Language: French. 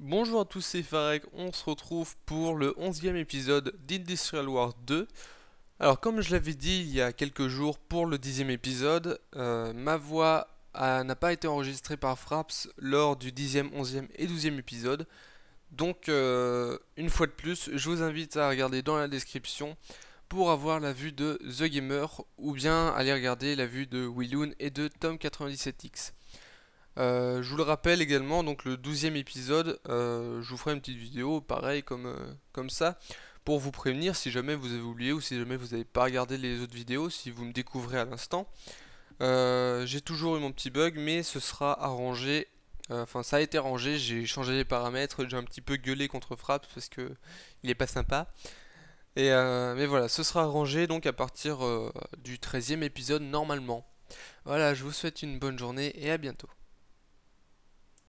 Bonjour à tous, c'est Farek, on se retrouve pour le 11e épisode d'Industrial War 2. Alors comme je l'avais dit il y a quelques jours pour le 10e épisode, euh, ma voix n'a pas été enregistrée par Fraps lors du 10e, 11e et 12e épisode. Donc euh, une fois de plus, je vous invite à regarder dans la description pour avoir la vue de The Gamer ou bien aller regarder la vue de Willoon et de Tom97X. Euh, je vous le rappelle également, donc le 12e épisode, euh, je vous ferai une petite vidéo, pareil comme, euh, comme ça, pour vous prévenir si jamais vous avez oublié ou si jamais vous n'avez pas regardé les autres vidéos, si vous me découvrez à l'instant. j'ai toujours eu mon petit bug, mais ce sera arrangé. Enfin, ça a été rangé, j'ai changé les paramètres, j'ai un petit peu gueulé contre Frappe parce que il est pas sympa. Et mais voilà, ce sera arrangé donc à partir du 13e épisode normalement. Voilà, je vous souhaite une bonne journée et à bientôt.